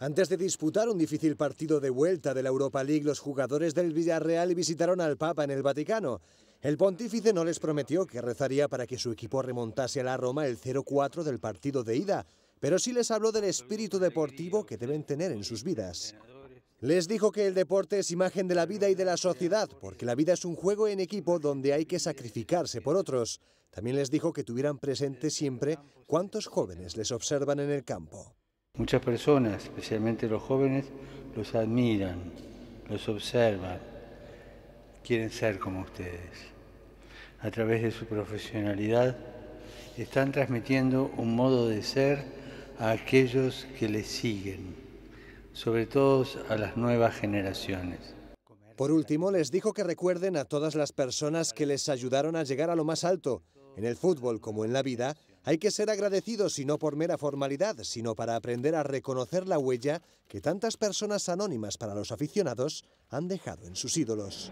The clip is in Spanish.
Antes de disputar un difícil partido de vuelta de la Europa League, los jugadores del Villarreal visitaron al Papa en el Vaticano. El pontífice no les prometió que rezaría para que su equipo remontase a la Roma el 0-4 del partido de ida, pero sí les habló del espíritu deportivo que deben tener en sus vidas. Les dijo que el deporte es imagen de la vida y de la sociedad, porque la vida es un juego en equipo donde hay que sacrificarse por otros. También les dijo que tuvieran presente siempre cuántos jóvenes les observan en el campo. Muchas personas, especialmente los jóvenes, los admiran, los observan, quieren ser como ustedes. A través de su profesionalidad están transmitiendo un modo de ser a aquellos que les siguen, sobre todo a las nuevas generaciones. Por último, les dijo que recuerden a todas las personas que les ayudaron a llegar a lo más alto, en el fútbol como en la vida, hay que ser agradecidos y no por mera formalidad, sino para aprender a reconocer la huella que tantas personas anónimas para los aficionados han dejado en sus ídolos.